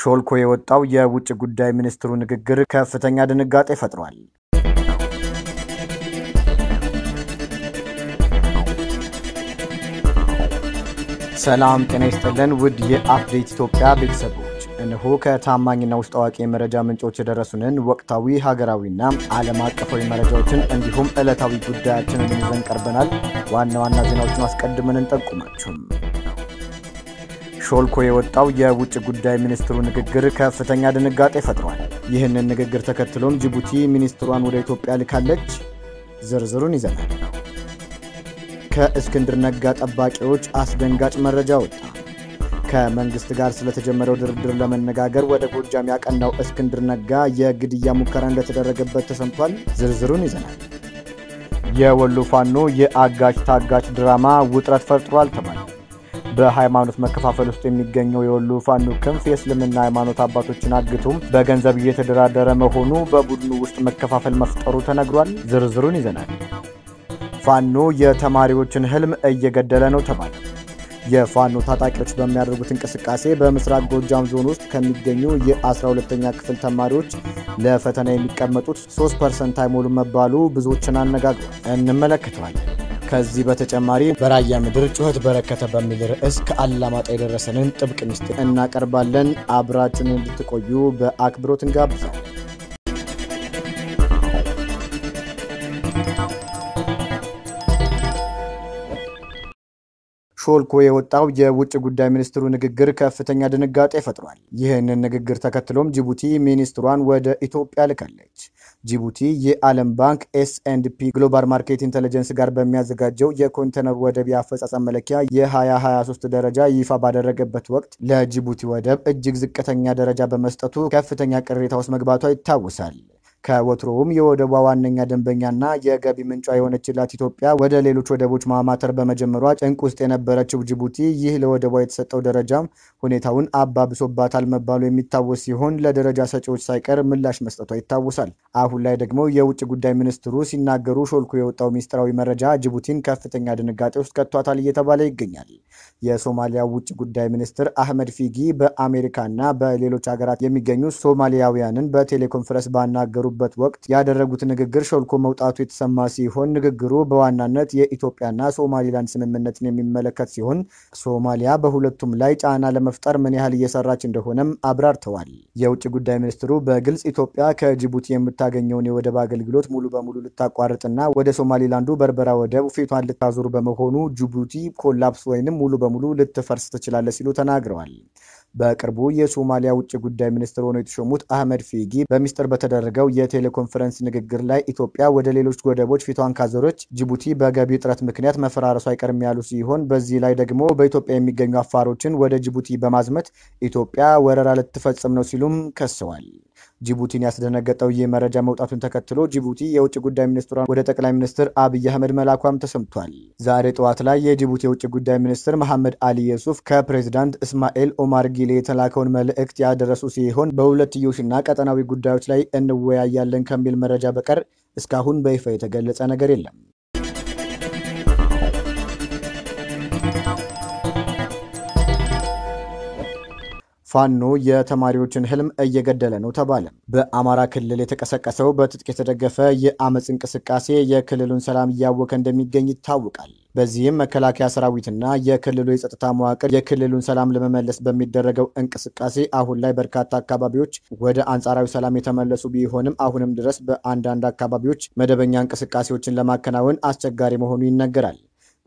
ሾልኮ የወጣው የውጭ ጉዳይ ሚኒስትሩ ንግግር ከፍተኛ ድንጋጤ ፈጥሯል። ሰላም ጤና ይስጥልን ውድ የአፕዴት ኢትዮጵያ ቤተሰቦች፣ እነሆ ከታማኝና ውስጥ አዋቂ የመረጃ ምንጮች የደረሱንን ወቅታዊ ሀገራዊና ዓለም አቀፋዊ መረጃዎችን እንዲሁም ዕለታዊ ጉዳያችንን ይዘን ቀርበናል። ዋና ዋና ዜናዎችን አስቀድመን እንጠቁማችሁም ሾልኮ የወጣው የውጭ ጉዳይ ሚኒስትሩ ንግግር ከፍተኛ ድንጋጤ ፈጥሯል። ይህንን ንግግር ተከትሎም ጅቡቲ ሚኒስትሯን ወደ ኢትዮጵያ ልካለች። ዝርዝሩን ይዘናል። ከእስክንድር ነጋ ጠባቂዎች አስደንጋጭ መረጃ ወጣ። ከመንግስት ጋር ስለተጀመረው ድርድር ለመነጋገር ወደ ጎጃም ያቀናው እስክንድር ነጋ የግድያ ሙከራ እንደተደረገበት ተሰምቷል። ዝርዝሩን ይዘናል። የወሎ ፋኖ የአጋች ታጋች ድራማ ውጥረት ፈጥሯል ተባለ። በሃይማኖት መከፋፈል ውስጥ የሚገኘው የወሎ ፋኖ ክንፍ የእስልምና ሃይማኖት አባቶችን አግቶም በገንዘብ እየተደራደረ መሆኑ በቡድኑ ውስጥ መከፋፈል መፍጠሩ ተነግሯል። ዝርዝሩን ይዘናል። ፋኖ የተማሪዎችን ህልም እየገደለ ነው ተባለ። የፋኖ ታጣቂዎች በሚያደርጉት እንቅስቃሴ በምስራቅ ጎጃም ዞን ውስጥ ከሚገኙ የ12ተኛ ክፍል ተማሪዎች ለፈተና የሚቀመጡት 3 ፐርሰንት አይሞሉ መባሉ ብዙዎችን አነጋግሯል። እንመለከተዋለን። ከዚህ በተጨማሪ በራያ ምድር ጩኸት በረከተ በሚል ርዕስ ከአላማጣ የደረሰንን ጥብቅ ምስጢር እናቀርባለን። አብራችን እንድትቆዩ በአክብሮት እንጋብዛለን። ሾልኮ የወጣው የውጭ ጉዳይ ሚኒስትሩ ንግግር ከፍተኛ ድንጋጤ ፈጥሯል። ይህንን ንግግር ተከትሎም ጅቡቲ ሚኒስትሯን ወደ ኢትዮጵያ ልካለች። ጅቡቲ የዓለም ባንክ ኤስ ኤንድ ፒ ግሎባል ማርኬት ኢንቴሊጀንስ ጋር በሚያዘጋጀው የኮንቴነር ወደብ የአፈጻጸም መለኪያ የ2023 ደረጃ ይፋ ባደረገበት ወቅት ለጅቡቲ ወደብ እጅግ ዝቅተኛ ደረጃ በመስጠቱ ከፍተኛ ቅሬታ ውስጥ መግባቷ ይታወሳል። ከወትሮውም የወደቧ ዋነኛ ደንበኛና የገቢ ምንጯ የሆነችላት ኢትዮጵያ ወደ ሌሎች ወደቦች ማማተር በመጀመሯ ጭንቅ ውስጥ የነበረችው ጅቡቲ ይህ ለወደቧ የተሰጠው ደረጃም ሁኔታውን አባብሶባታል መባሉ የሚታወስ ሲሆን ለደረጃ ሰጪዎች ሳይቀር ምላሽ መስጠቷ ይታወሳል። አሁን ላይ ደግሞ የውጭ ጉዳይ ሚኒስትሩ ሲናገሩ ሾልኩ የወጣው ሚስጥራዊ መረጃ ጅቡቲን ከፍተኛ ድንጋጤ ውስጥ ከቷታል እየተባለ ይገኛል። የሶማሊያ ውጭ ጉዳይ ሚኒስትር አህመድ ፊጊ በአሜሪካና በሌሎች ሀገራት የሚገኙ ሶማሊያውያንን በቴሌኮንፈረንስ ባናገሩ በሚናገሩበት ወቅት ያደረጉት ንግግር ሾልኮ መውጣቱ የተሰማ ሲሆን ንግግሩ በዋናነት የኢትዮጵያና ሶማሊላንድ ስምምነትን የሚመለከት ሲሆን ሶማሊያ በሁለቱም ላይ ጫና ለመፍጠር ምን ያህል እየሰራች እንደሆነም አብራርተዋል። የውጭ ጉዳይ ሚኒስትሩ በግልጽ ኢትዮጵያ ከጅቡቲ የምታገኘውን የወደብ አገልግሎት ሙሉ በሙሉ ልታቋርጥና ወደ ሶማሊላንዱ በርበራ ወደብ ፊቷን ልታዞር በመሆኑ ጅቡቲ ኮላፕስ ወይንም ሙሉ በሙሉ ልትፈርስ ትችላለች ሲሉ ተናግረዋል። በቅርቡ የሶማሊያ ውጭ ጉዳይ ሚኒስትር ሆነው የተሾሙት አህመድ ፊጊ በሚስጥር በተደረገው የቴሌኮንፈረንስ ንግግር ላይ ኢትዮጵያ ወደ ሌሎች ወደቦች ፊቷን ካዞረች ጅቡቲ በገቢ እጥረት ምክንያት መፈራረሱ አይቀርም ያሉ ሲሆን በዚህ ላይ ደግሞ በኢትዮጵያ የሚገኙ አፋሮችን ወደ ጅቡቲ በማዝመት ኢትዮጵያ ወረራ ልትፈጽም ነው ሲሉም ከሰዋል። ጅቡቲን ያስደነገጠው ይህ መረጃ መውጣቱን ተከትሎ ጅቡቲ የውጭ ጉዳይ ሚኒስትሯን ወደ ጠቅላይ ሚኒስትር አብይ አህመድ መላኳም ተሰምቷል። ዛሬ ጠዋት ላይ የጅቡቲ የውጭ ጉዳይ ሚኒስትር መሐመድ አሊ የሱፍ ከፕሬዚዳንት እስማኤል ኦማር ጊሌ የተላከውን መልእክት ያደረሱ ሲሆን በሁለትዮሽና ቀጠናዊ ጉዳዮች ላይ እንወያያለን ከሚል መረጃ በቀር እስካሁን በይፋ የተገለጸ ነገር የለም። ፋኖ የተማሪዎችን ህልም እየገደለ ነው ተባለ። በአማራ ክልል የተቀሰቀሰው በትጥቅ የተደገፈ የአመፅ እንቅስቃሴ የክልሉን ሰላም እያወከ እንደሚገኝ ይታወቃል። በዚህም መከላከያ ሰራዊትና የክልሉ የጸጥታ መዋቅር የክልሉን ሰላም ለመመለስ በሚደረገው እንቅስቃሴ አሁን ላይ በርካታ አካባቢዎች ወደ አንጻራዊ ሰላም የተመለሱ ቢሆንም አሁንም ድረስ በአንዳንድ አካባቢዎች መደበኛ እንቅስቃሴዎችን ለማከናወን አስቸጋሪ መሆኑ ይነገራል።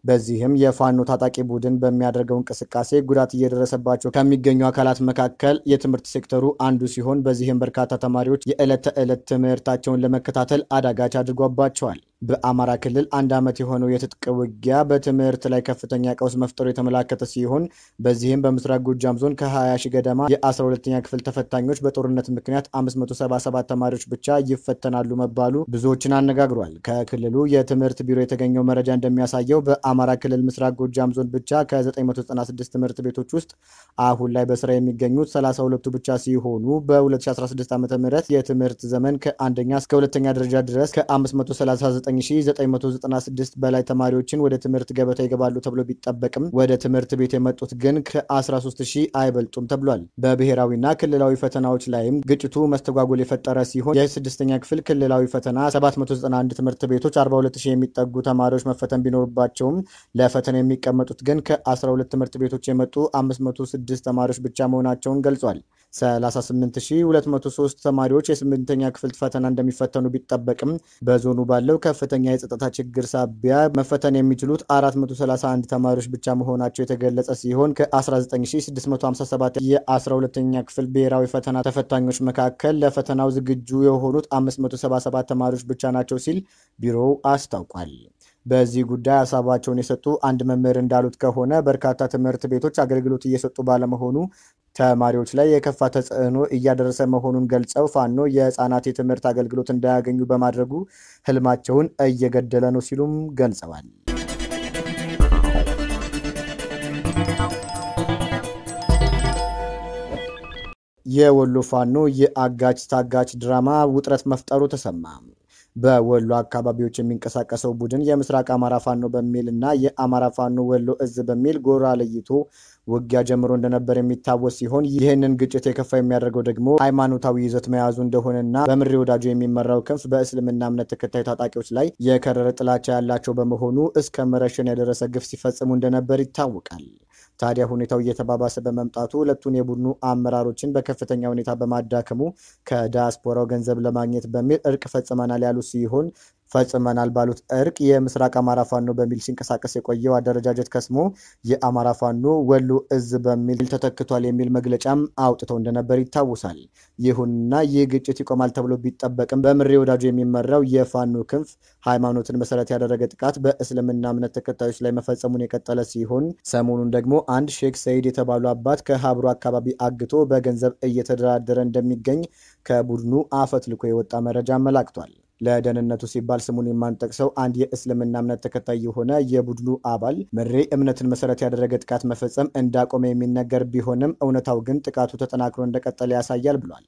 በዚህም የፋኖ ታጣቂ ቡድን በሚያደርገው እንቅስቃሴ ጉዳት እየደረሰባቸው ከሚገኙ አካላት መካከል የትምህርት ሴክተሩ አንዱ ሲሆን በዚህም በርካታ ተማሪዎች የዕለት ተዕለት ትምህርታቸውን ለመከታተል አዳጋች አድርጓባቸዋል። በአማራ ክልል አንድ ዓመት የሆነው የትጥቅ ውጊያ በትምህርት ላይ ከፍተኛ ቀውስ መፍጠሩ የተመላከተ ሲሆን በዚህም በምስራቅ ጎጃም ዞን ከ20 ሺህ ገደማ የ12ኛ ክፍል ተፈታኞች በጦርነት ምክንያት 577 ተማሪዎች ብቻ ይፈተናሉ መባሉ ብዙዎችን አነጋግሯል። ከክልሉ የትምህርት ቢሮ የተገኘው መረጃ እንደሚያሳየው በአ በአማራ ክልል ምስራቅ ጎጃም ዞን ብቻ ከ996 ትምህርት ቤቶች ውስጥ አሁን ላይ በስራ የሚገኙት 32ቱ ብቻ ሲሆኑ በ2016 ዓ ም የትምህርት ዘመን ከአንደኛ እስከ ሁለተኛ ደረጃ ድረስ ከ539996 በላይ ተማሪዎችን ወደ ትምህርት ገበታ ይገባሉ ተብሎ ቢጠበቅም ወደ ትምህርት ቤት የመጡት ግን ከ13000 አይበልጡም ተብሏል። በብሔራዊና ክልላዊ ፈተናዎች ላይም ግጭቱ መስተጓጎል የፈጠረ ሲሆን የስድስተኛ ክፍል ክልላዊ ፈተና 791 ትምህርት ቤቶች 42000 የሚጠጉ ተማሪዎች መፈተን ቢኖሩባቸውም ለፈተና የሚቀመጡት ግን ከ12 ትምህርት ቤቶች የመጡ 506 ተማሪዎች ብቻ መሆናቸውን ገልጿል። 38203 ተማሪዎች የስምንተኛ ክፍል ፈተና እንደሚፈተኑ ቢጠበቅም በዞኑ ባለው ከፍተኛ የጸጥታ ችግር ሳቢያ መፈተን የሚችሉት 431 ተማሪዎች ብቻ መሆናቸው የተገለጸ ሲሆን ከ19657 የ12ኛ ክፍል ብሔራዊ ፈተና ተፈታኞች መካከል ለፈተናው ዝግጁ የሆኑት 577 ተማሪዎች ብቻ ናቸው ሲል ቢሮው አስታውቋል። በዚህ ጉዳይ ሀሳባቸውን የሰጡ አንድ መምህር እንዳሉት ከሆነ በርካታ ትምህርት ቤቶች አገልግሎት እየሰጡ ባለመሆኑ ተማሪዎች ላይ የከፋ ተጽዕኖ እያደረሰ መሆኑን ገልጸው ፋኖ የህፃናት የትምህርት አገልግሎት እንዳያገኙ በማድረጉ ህልማቸውን እየገደለ ነው ሲሉም ገልጸዋል። የወሎ ፋኖ የአጋች ታጋች ድራማ ውጥረት መፍጠሩ ተሰማ። በወሎ አካባቢዎች የሚንቀሳቀሰው ቡድን የምስራቅ አማራ ፋኖ በሚል እና የአማራ ፋኖ ወሎ እዝ በሚል ጎራ ለይቶ ውጊያ ጀምሮ እንደነበር የሚታወስ ሲሆን ይህንን ግጭት የከፋ የሚያደርገው ደግሞ ሃይማኖታዊ ይዘት መያዙ እንደሆነና በምሬ ወዳጁ የሚመራው ክንፍ በእስልምና እምነት ተከታይ ታጣቂዎች ላይ የከረረ ጥላቻ ያላቸው በመሆኑ እስከ መረሸን ያደረሰ ግፍ ሲፈጽሙ እንደነበር ይታወቃል። ታዲያ ሁኔታው እየተባባሰ በመምጣቱ ሁለቱን የቡድኑ አመራሮችን በከፍተኛ ሁኔታ በማዳከሙ ከዲያስፖራው ገንዘብ ለማግኘት በሚል እርቅ ፈጽመናል ያሉ ሲሆን ፈጽመናል ባሉት እርቅ የምስራቅ አማራ ፋኖ በሚል ሲንቀሳቀስ የቆየው አደረጃጀት ከስሞ የአማራ ፋኖ ወሎ እዝ በሚል ተተክቷል የሚል መግለጫም አውጥተው እንደነበር ይታወሳል። ይሁንና ይህ ግጭት ይቆማል ተብሎ ቢጠበቅም በምሬ ወዳጁ የሚመራው የፋኖ ክንፍ ሃይማኖትን መሰረት ያደረገ ጥቃት በእስልምና እምነት ተከታዮች ላይ መፈጸሙን የቀጠለ ሲሆን ሰሞኑን ደግሞ አንድ ሼክ ሰይድ የተባሉ አባት ከሀብሮ አካባቢ አግቶ በገንዘብ እየተደራደረ እንደሚገኝ ከቡድኑ አፈትልኮ የወጣ መረጃ አመላክቷል። ለደህንነቱ ሲባል ስሙን የማንጠቅሰው አንድ የእስልምና እምነት ተከታይ የሆነ የቡድኑ አባል መሬ እምነትን መሰረት ያደረገ ጥቃት መፈጸም እንዳቆመ የሚነገር ቢሆንም እውነታው ግን ጥቃቱ ተጠናክሮ እንደቀጠለ ያሳያል ብሏል።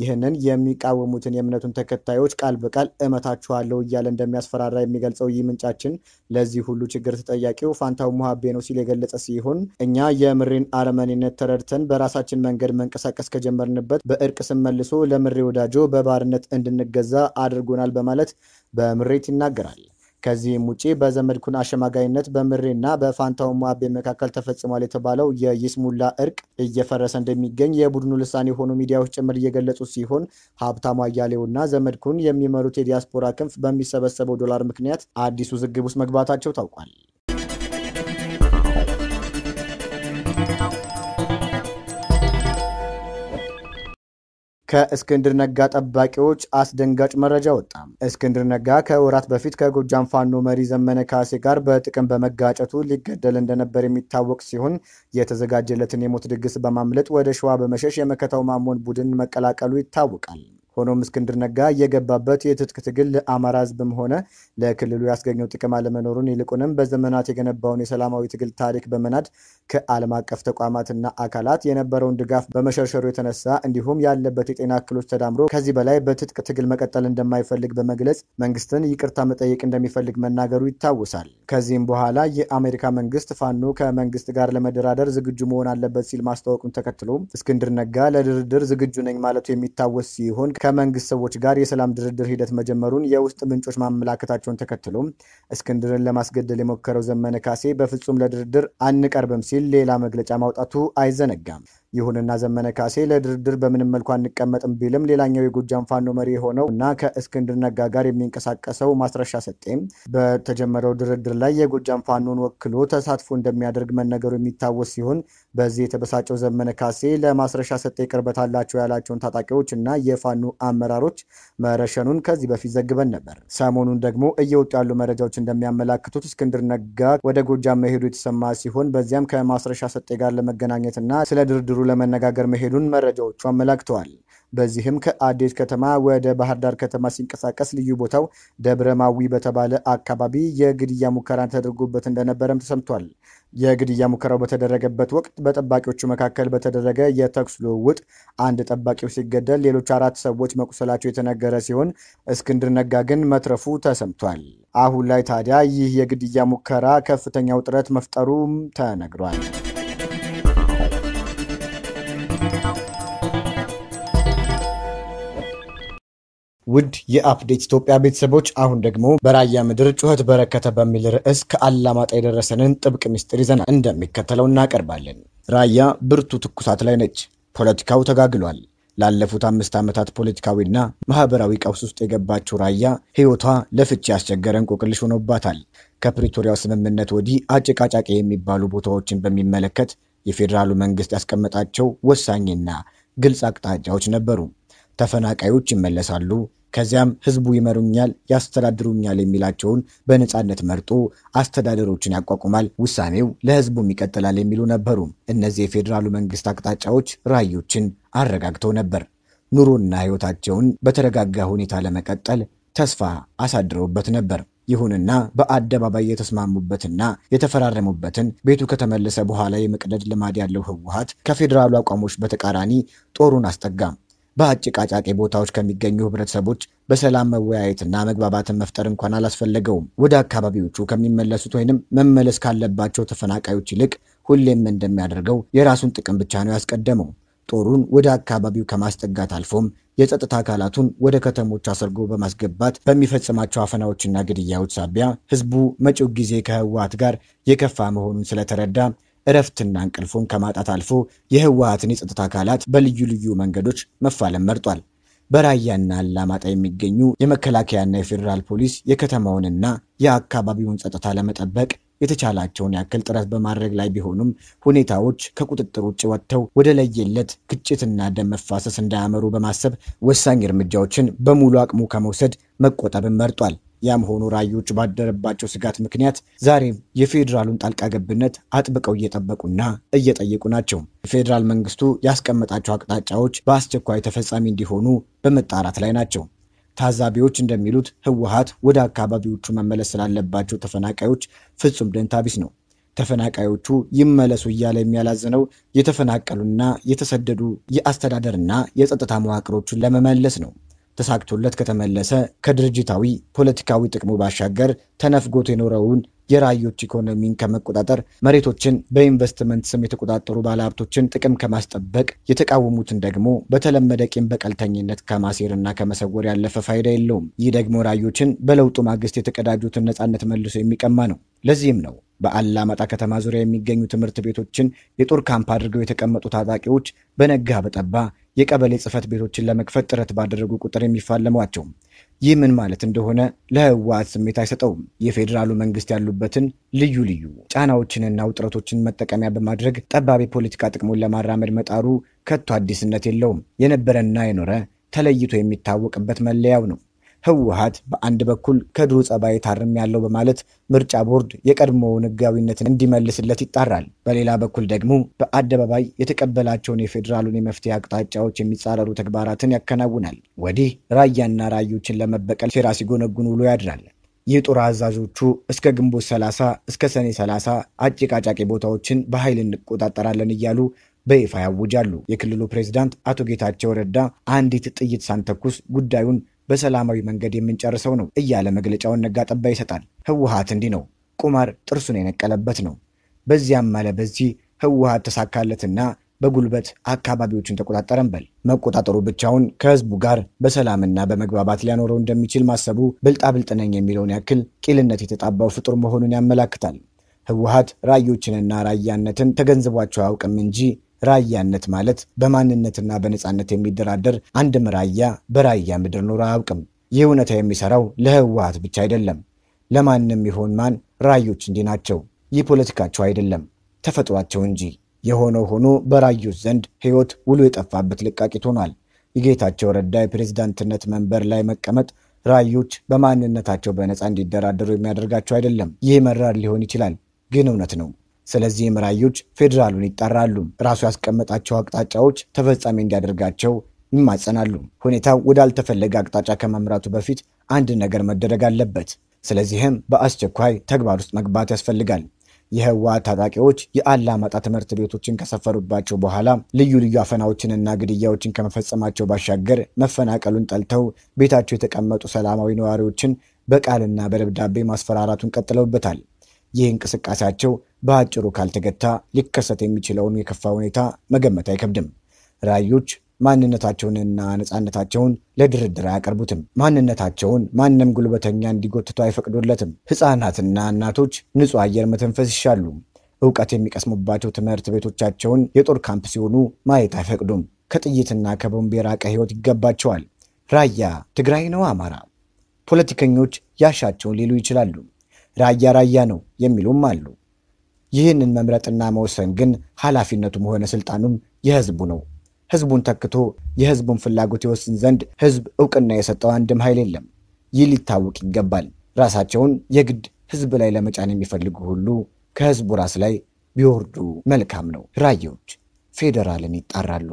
ይህንን የሚቃወሙትን የእምነቱን ተከታዮች ቃል በቃል እመታችኋለሁ እያለ እንደሚያስፈራራ የሚገልጸው ይህ ምንጫችን ለዚህ ሁሉ ችግር ተጠያቂው ፋንታው ሙሀቤ ነው ሲል የገለጸ ሲሆን እኛ የምሬን አረመኔነት ተረድተን በራሳችን መንገድ መንቀሳቀስ ከጀመርንበት በእርቅ ስመልሶ ለምሪ ለምሬ ወዳጆ በባርነት እንድንገዛ አድርጎናል በማለት በምሬት ይናገራል። ከዚህም ውጪ በዘመድኩን አሸማጋይነት በምሬና በፋንታው ሟቤ መካከል ተፈጽሟል የተባለው የይስሙላ እርቅ እየፈረሰ እንደሚገኝ የቡድኑ ልሳን የሆኑ ሚዲያዎች ጭምር እየገለጹ ሲሆን ሀብታሙ አያሌውና ዘመድኩን የሚመሩት የዲያስፖራ ክንፍ በሚሰበሰበው ዶላር ምክንያት አዲሱ ውዝግብ ውስጥ መግባታቸው ታውቋል። ከእስክንድር ነጋ ጠባቂዎች አስደንጋጭ መረጃ ወጣ። እስክንድር ነጋ ከወራት በፊት ከጎጃም ፋኖ መሪ ዘመነ ካሴ ጋር በጥቅም በመጋጨቱ ሊገደል እንደነበር የሚታወቅ ሲሆን የተዘጋጀለትን የሞት ድግስ በማምለጥ ወደ ሸዋ በመሸሽ የመከታው ማሞን ቡድን መቀላቀሉ ይታወቃል። ሆኖም እስክንድር ነጋ እየገባበት የትጥቅ ትግል ለአማራ ህዝብም ሆነ ለክልሉ ያስገኘው ጥቅም አለመኖሩን ይልቁንም በዘመናት የገነባውን የሰላማዊ ትግል ታሪክ በመናድ ከዓለም አቀፍ ተቋማትና አካላት የነበረውን ድጋፍ በመሸርሸሩ የተነሳ እንዲሁም ያለበት የጤና እክሎች ተዳምሮ ከዚህ በላይ በትጥቅ ትግል መቀጠል እንደማይፈልግ በመግለጽ መንግስትን ይቅርታ መጠየቅ እንደሚፈልግ መናገሩ ይታወሳል። ከዚህም በኋላ የአሜሪካ መንግስት ፋኖ ከመንግስት ጋር ለመደራደር ዝግጁ መሆን አለበት ሲል ማስታወቁን ተከትሎ እስክንድር ነጋ ለድርድር ዝግጁ ነኝ ማለቱ የሚታወስ ሲሆን ከመንግስት ሰዎች ጋር የሰላም ድርድር ሂደት መጀመሩን የውስጥ ምንጮች ማመላከታቸውን ተከትሎ እስክንድርን ለማስገደል የሞከረው ዘመነ ካሴ በፍጹም ለድርድር አንቀርብም ሲል ሌላ መግለጫ ማውጣቱ አይዘነጋም። ይሁንና ዘመነ ካሴ ለድርድር በምንም መልኩ አንቀመጥም ቢልም ሌላኛው የጎጃም ፋኖ መሪ የሆነው እና ከእስክንድር ነጋ ጋር የሚንቀሳቀሰው ማስረሻ ሰጤም በተጀመረው ድርድር ላይ የጎጃም ፋኖን ወክሎ ተሳትፎ እንደሚያደርግ መነገሩ የሚታወስ ሲሆን በዚህ የተበሳጨው ዘመነ ካሴ ለማስረሻ ሰጤ ቅርበት አላቸው ያላቸውን ታጣቂዎች እና የፋኖ አመራሮች መረሸኑን ከዚህ በፊት ዘግበን ነበር። ሰሞኑን ደግሞ እየወጡ ያሉ መረጃዎች እንደሚያመላክቱት እስክንድር ነጋ ወደ ጎጃም መሄዱ የተሰማ ሲሆን በዚያም ከማስረሻ ሰጤ ጋር ለመገናኘት ስለ ድርድሩ ለመነጋገር መሄዱን መረጃዎቹ አመላክተዋል። በዚህም ከአዴት ከተማ ወደ ባህር ዳር ከተማ ሲንቀሳቀስ ልዩ ቦታው ደብረ ማዊ በተባለ አካባቢ የግድያ ሙከራ ተደርጎበት እንደነበረም ተሰምቷል። የግድያ ሙከራው በተደረገበት ወቅት በጠባቂዎቹ መካከል በተደረገ የተኩስ ልውውጥ አንድ ጠባቂው ሲገደል ሌሎች አራት ሰዎች መቁሰላቸው የተነገረ ሲሆን እስክንድር ነጋ ግን መትረፉ ተሰምቷል። አሁን ላይ ታዲያ ይህ የግድያ ሙከራ ከፍተኛ ውጥረት መፍጠሩም ተነግሯል። ውድ የአፕዴት ኢትዮጵያ ቤተሰቦች አሁን ደግሞ በራያ ምድር ጩኸት በረከተ በሚል ርዕስ ከአላማጣ የደረሰንን ጥብቅ ምስጢር ይዘናል፣ እንደሚከተለው እናቀርባለን። ራያ ብርቱ ትኩሳት ላይ ነች። ፖለቲካው ተጋግሏል። ላለፉት አምስት ዓመታት ፖለቲካዊና ማህበራዊ ቀውስ ውስጥ የገባችው ራያ ሕይወቷ ለፍቺ ያስቸገረ እንቆቅልሽ ሆኖባታል። ከፕሪቶሪያው ስምምነት ወዲህ አጨቃጫቂ የሚባሉ ቦታዎችን በሚመለከት የፌዴራሉ መንግስት ያስቀመጣቸው ወሳኝና ግልጽ አቅጣጫዎች ነበሩ። ተፈናቃዮች ይመለሳሉ፣ ከዚያም ህዝቡ ይመሩኛል፣ ያስተዳድሩኛል የሚላቸውን በነፃነት መርጦ አስተዳደሮችን ያቋቁማል። ውሳኔው ለህዝቡም ይቀጥላል የሚሉ ነበሩ። እነዚህ የፌዴራሉ መንግስት አቅጣጫዎች ራዕዮችን አረጋግተው ነበር። ኑሮና ህይወታቸውን በተረጋጋ ሁኔታ ለመቀጠል ተስፋ አሳድረውበት ነበር። ይሁንና በአደባባይ የተስማሙበትና የተፈራረሙበትን ቤቱ ከተመለሰ በኋላ የመቅደድ ልማድ ያለው ህወሀት ከፌዴራሉ አቋሞች በተቃራኒ ጦሩን አስጠጋም። በአጭቃጫቂ ቦታዎች ከሚገኙ ህብረተሰቦች በሰላም መወያየትና መግባባትን መፍጠር እንኳን አላስፈለገውም። ወደ አካባቢዎቹ ከሚመለሱት ወይንም መመለስ ካለባቸው ተፈናቃዮች ይልቅ ሁሌም እንደሚያደርገው የራሱን ጥቅም ብቻ ነው ያስቀደመው። ጦሩን ወደ አካባቢው ከማስጠጋት አልፎም የጸጥታ አካላቱን ወደ ከተሞች አሰርጎ በማስገባት በሚፈጽማቸው አፈናዎችና ግድያዎች ሳቢያ ህዝቡ መጪው ጊዜ ከህወሓት ጋር የከፋ መሆኑን ስለተረዳ እረፍትና እንቅልፉን ከማጣት አልፎ የህወሀትን የጸጥታ አካላት በልዩ ልዩ መንገዶች መፋለም መርጧል። በራያና አላማጣ የሚገኙ የመከላከያና የፌዴራል ፖሊስ የከተማውንና የአካባቢውን ጸጥታ ለመጠበቅ የተቻላቸውን ያክል ጥረት በማድረግ ላይ ቢሆኑም ሁኔታዎች ከቁጥጥር ውጭ ወጥተው ወደ ለየለት ግጭትና ደም መፋሰስ እንዳያመሩ በማሰብ ወሳኝ እርምጃዎችን በሙሉ አቅሙ ከመውሰድ መቆጠብን መርጧል። ያም ሆኖ ራዮች ባደረባቸው ስጋት ምክንያት ዛሬም የፌዴራሉን ጣልቃ ገብነት አጥብቀው እየጠበቁና እየጠየቁ ናቸው። የፌዴራል መንግስቱ ያስቀመጣቸው አቅጣጫዎች በአስቸኳይ ተፈጻሚ እንዲሆኑ በመጣራት ላይ ናቸው። ታዛቢዎች እንደሚሉት ህወሀት ወደ አካባቢዎቹ መመለስ ስላለባቸው ተፈናቃዮች ፍጹም ደንታ ቢስ ነው። ተፈናቃዮቹ ይመለሱ እያለ የሚያላዝነው የተፈናቀሉና የተሰደዱ የአስተዳደርና የጸጥታ መዋቅሮቹን ለመመለስ ነው። ተሳክቶለት ከተመለሰ ከድርጅታዊ ፖለቲካዊ ጥቅሙ ባሻገር ተነፍጎት የኖረውን የራዮች ኢኮኖሚን ከመቆጣጠር መሬቶችን በኢንቨስትመንት ስም የተቆጣጠሩ ባለሀብቶችን ጥቅም ከማስጠበቅ የተቃወሙትን ደግሞ በተለመደ ቂም በቀልተኝነት ከማሴርና ከመሰወር ያለፈ ፋይዳ የለውም። ይህ ደግሞ ራዮችን በለውጡ ማግስት የተቀዳጁትን ነፃነት መልሶ የሚቀማ ነው። ለዚህም ነው በአላማጣ ከተማ ዙሪያ የሚገኙ ትምህርት ቤቶችን የጦር ካምፕ አድርገው የተቀመጡ ታጣቂዎች በነጋ በጠባ የቀበሌ ጽህፈት ቤቶችን ለመክፈት ጥረት ባደረጉ ቁጥር የሚፋለሟቸው። ይህ ምን ማለት እንደሆነ ለህወሓት ስሜት አይሰጠውም። የፌዴራሉ መንግስት ያሉበትን ልዩ ልዩ ጫናዎችንና ውጥረቶችን መጠቀሚያ በማድረግ ጠባብ የፖለቲካ ጥቅሙን ለማራመድ መጣሩ ከቶ አዲስነት የለውም። የነበረና የኖረ ተለይቶ የሚታወቅበት መለያው ነው። ህወሀት በአንድ በኩል ከድሮ ጸባይ ታርም ያለው በማለት ምርጫ ቦርድ የቀድሞውን ህጋዊነትን እንዲመልስለት ይጣራል። በሌላ በኩል ደግሞ በአደባባይ የተቀበላቸውን የፌዴራሉን የመፍትሄ አቅጣጫዎች የሚጻረሩ ተግባራትን ያከናውናል። ወዲህ ራያና ራዮችን ለመበቀል ሴራ ሲጎነጉን ውሎ ያድራል። ጦር አዛዦቹ እስከ ግንቦት 30 እስከ ሰኔ 30 አጨቃጫቂ ቦታዎችን በኃይል እንቆጣጠራለን እያሉ በይፋ ያውጃሉ። የክልሉ ፕሬዚዳንት አቶ ጌታቸው ረዳ አንዲት ጥይት ሳንተኩስ ጉዳዩን በሰላማዊ መንገድ የምንጨርሰው ነው እያለ መግለጫውን ነጋ ጠባ ይሰጣል። ህወሀት እንዲህ ነው። ቁማር ጥርሱን የነቀለበት ነው። በዚያም አለ በዚህ ህወሀት ተሳካለትና በጉልበት አካባቢዎችን ተቆጣጠረን በል። መቆጣጠሩ ብቻውን ከህዝቡ ጋር በሰላምና በመግባባት ሊያኖረው እንደሚችል ማሰቡ ብልጣብልጥ ነኝ የሚለውን ያክል ቂልነት የተጣባው ፍጡር መሆኑን ያመላክታል። ህወሀት ራዮችንና ራያነትን ተገንዝቧቸው አያውቅም እንጂ ራያነት ማለት በማንነትና በነፃነት የሚደራደር አንድም ራያ በራያ ምድር ኖሮ አያውቅም። ይህ እውነታ የሚሰራው ለህወሀት ብቻ አይደለም። ለማንም ይሆን ማን ራዮች እንዲህ ናቸው። ይህ ፖለቲካቸው አይደለም፣ ተፈጥሯቸው እንጂ። የሆነው ሆኖ በራዮች ዘንድ ህይወት ውሉ የጠፋበት ልቃቂት ሆኗል። የጌታቸው ረዳ የፕሬዝዳንትነት መንበር ላይ መቀመጥ ራዮች በማንነታቸው በነፃ እንዲደራደሩ የሚያደርጋቸው አይደለም። ይህ መራር ሊሆን ይችላል፣ ግን እውነት ነው። ስለዚህም ራዮች ፌዴራሉን ይጣራሉ፣ ራሱ ያስቀመጣቸው አቅጣጫዎች ተፈጻሚ እንዲያደርጋቸው ይማጸናሉ። ሁኔታው ወዳልተፈለገ አቅጣጫ ከማምራቱ በፊት አንድ ነገር መደረግ አለበት። ስለዚህም በአስቸኳይ ተግባር ውስጥ መግባት ያስፈልጋል። የህወሓት ታጣቂዎች የአላማጣ ትምህርት ቤቶችን ከሰፈሩባቸው በኋላ ልዩ ልዩ አፈናዎችንና ግድያዎችን ከመፈጸማቸው ባሻገር መፈናቀሉን ጠልተው ቤታቸው የተቀመጡ ሰላማዊ ነዋሪዎችን በቃልና በደብዳቤ ማስፈራራቱን ቀጥለውበታል። ይህ እንቅስቃሴያቸው በአጭሩ ካልተገታ ሊከሰት የሚችለውን የከፋ ሁኔታ መገመት አይከብድም። ራዮች ማንነታቸውንና ነፃነታቸውን ለድርድር አያቀርቡትም። ማንነታቸውን ማንም ጉልበተኛ እንዲጎትቶ አይፈቅዱለትም። ሕፃናትና እናቶች ንጹሕ አየር መተንፈስ ይሻሉ። እውቀት የሚቀስሙባቸው ትምህርት ቤቶቻቸውን የጦር ካምፕ ሲሆኑ ማየት አይፈቅዱም። ከጥይትና ከቦምብ የራቀ ህይወት ይገባቸዋል። ራያ ትግራይ ነው አማራ። ፖለቲከኞች ያሻቸውን ሊሉ ይችላሉ። ራያ ራያ ነው የሚሉም አሉ። ይህንን መምረጥና መወሰን ግን ኃላፊነቱም ሆነ ስልጣኑም የህዝቡ ነው። ህዝቡን ተክቶ የህዝቡን ፍላጎት የወስን ዘንድ ህዝብ እውቅና የሰጠው አንድም ኃይል የለም። ይህ ሊታወቅ ይገባል። ራሳቸውን የግድ ህዝብ ላይ ለመጫን የሚፈልጉ ሁሉ ከህዝቡ ራስ ላይ ቢወርዱ መልካም ነው። ራያዎች ፌዴራልን ይጣራሉ።